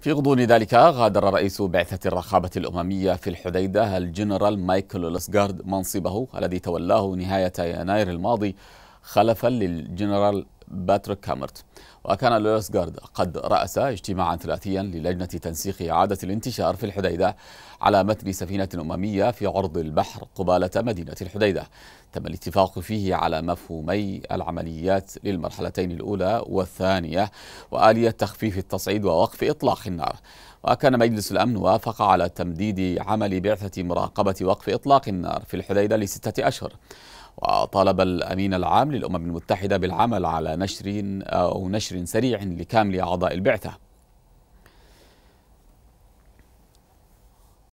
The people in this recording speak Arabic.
في غضون ذلك غادر رئيس بعثة الرقابة الأممية في الحديدة الجنرال مايكل لسغارد منصبه الذي تولاه نهاية يناير الماضي خلفا للجنرال باتريك كامرت وكان لويس جارد قد رأس اجتماعا ثلاثيا للجنة تنسيق إعادة الانتشار في الحديدة على متن سفينة أممية في عرض البحر قبالة مدينة الحديدة تم الاتفاق فيه على مفهومي العمليات للمرحلتين الأولى والثانية وآلية تخفيف التصعيد ووقف إطلاق النار وكان مجلس الأمن وافق على تمديد عمل بعثة مراقبة وقف إطلاق النار في الحديدة لستة أشهر وطالب الأمين العام للأمم المتحدة بالعمل على نشر أو نشر سريع لكامل أعضاء البعثة